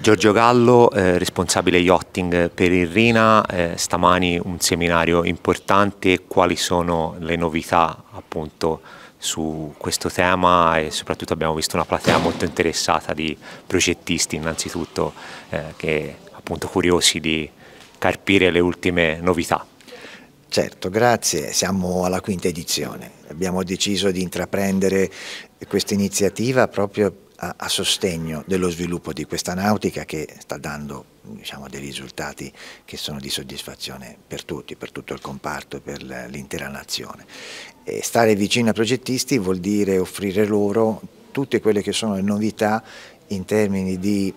Giorgio Gallo, eh, responsabile yachting per il Rina, eh, stamani un seminario importante, quali sono le novità appunto su questo tema e soprattutto abbiamo visto una platea molto interessata di progettisti innanzitutto eh, che appunto curiosi di carpire le ultime novità. Certo, grazie. Siamo alla quinta edizione. Abbiamo deciso di intraprendere questa iniziativa proprio a, a sostegno dello sviluppo di questa nautica che sta dando diciamo, dei risultati che sono di soddisfazione per tutti, per tutto il comparto, per l'intera nazione. E stare vicino ai progettisti vuol dire offrire loro tutte quelle che sono le novità in termini di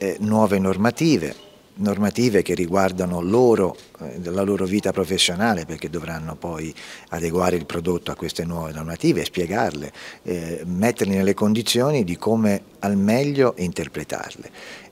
eh, nuove normative, normative che riguardano loro, eh, la loro vita professionale perché dovranno poi adeguare il prodotto a queste nuove normative, spiegarle, eh, metterli nelle condizioni di come al meglio interpretarle.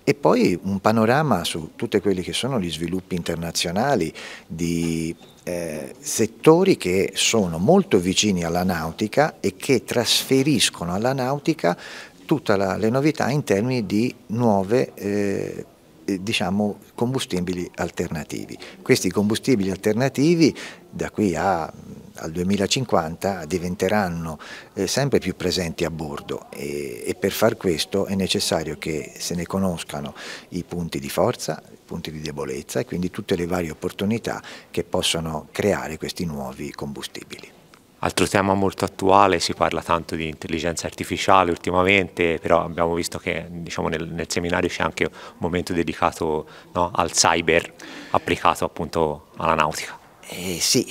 E poi un panorama su tutti quelli che sono gli sviluppi internazionali di eh, settori che sono molto vicini alla nautica e che trasferiscono alla nautica tutte le novità in termini di nuove eh, eh, diciamo, combustibili alternativi. Questi combustibili alternativi da qui a, al 2050 diventeranno eh, sempre più presenti a bordo e, e, per far questo è necessario che se ne conoscano i punti di forza, i punti di debolezza e quindi tutte le varie opportunità che possono creare questi nuovi combustibili. Altro tema molto attuale, si parla tanto di intelligenza artificiale ultimamente, però abbiamo visto che diciamo, nel, nel, seminario c'è anche un momento dedicato no, al cyber applicato appunto alla nautica. Eh sì,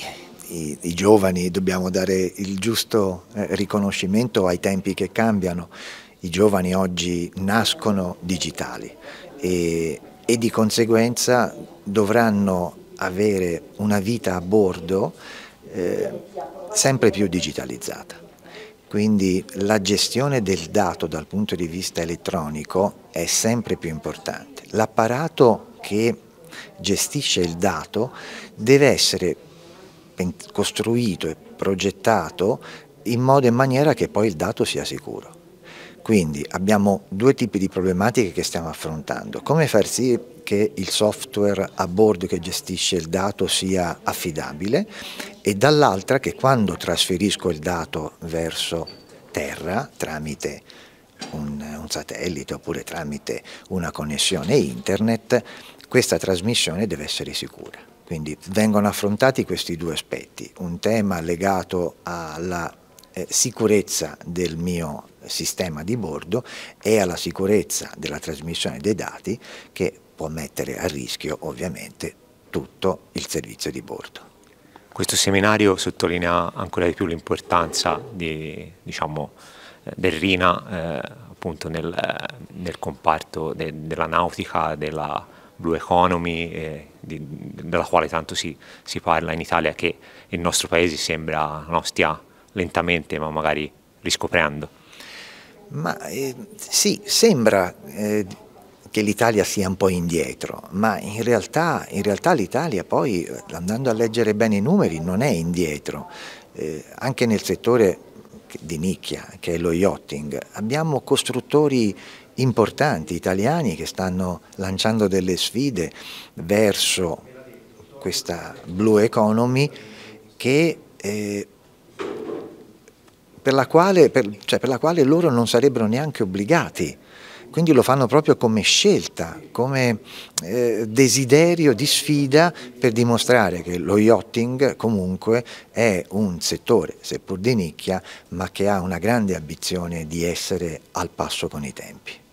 i, i, giovani dobbiamo dare il giusto eh, riconoscimento ai tempi che cambiano. I giovani oggi nascono digitali e, e di conseguenza dovranno avere una vita a bordo eh, sempre più digitalizzata. Quindi la gestione del dato dal punto di vista elettronico è sempre più importante. L'apparato che gestisce il dato deve essere costruito e progettato in modo e maniera che poi il dato sia sicuro. Quindi abbiamo due tipi di problematiche che stiamo affrontando. Come far sì che il software a bordo che gestisce il dato sia affidabile e dall'altra che quando trasferisco il dato verso terra tramite un, un satellite oppure tramite una connessione internet, questa trasmissione deve essere sicura. Quindi vengono affrontati questi due aspetti, un tema legato alla eh, sicurezza del mio sistema di bordo e alla sicurezza della trasmissione dei dati che può mettere a rischio ovviamente tutto il servizio di bordo. Questo seminario sottolinea ancora di più l'importanza di, diciamo, eh, del RINA eh, appunto nel, eh, nel comparto de, della nautica, della blue economy, eh, di, della quale tanto si, si, parla in Italia, che il nostro paese sembra no, stia lentamente ma magari riscoprendo. Ma eh, sì, sembra eh, che l'Italia sia un po' indietro, ma in realtà, realtà l'Italia poi, andando a leggere bene i numeri, non è indietro. Eh, anche nel settore di nicchia, che è lo yachting, abbiamo costruttori importanti italiani che stanno lanciando delle sfide verso questa blue economy che, eh, per, la quale, per, cioè per la quale loro non sarebbero neanche obbligati quindi lo fanno proprio come scelta, come eh, desiderio di sfida per dimostrare che lo yachting comunque è un settore, seppur di nicchia, ma che ha una grande ambizione di essere al passo con i tempi.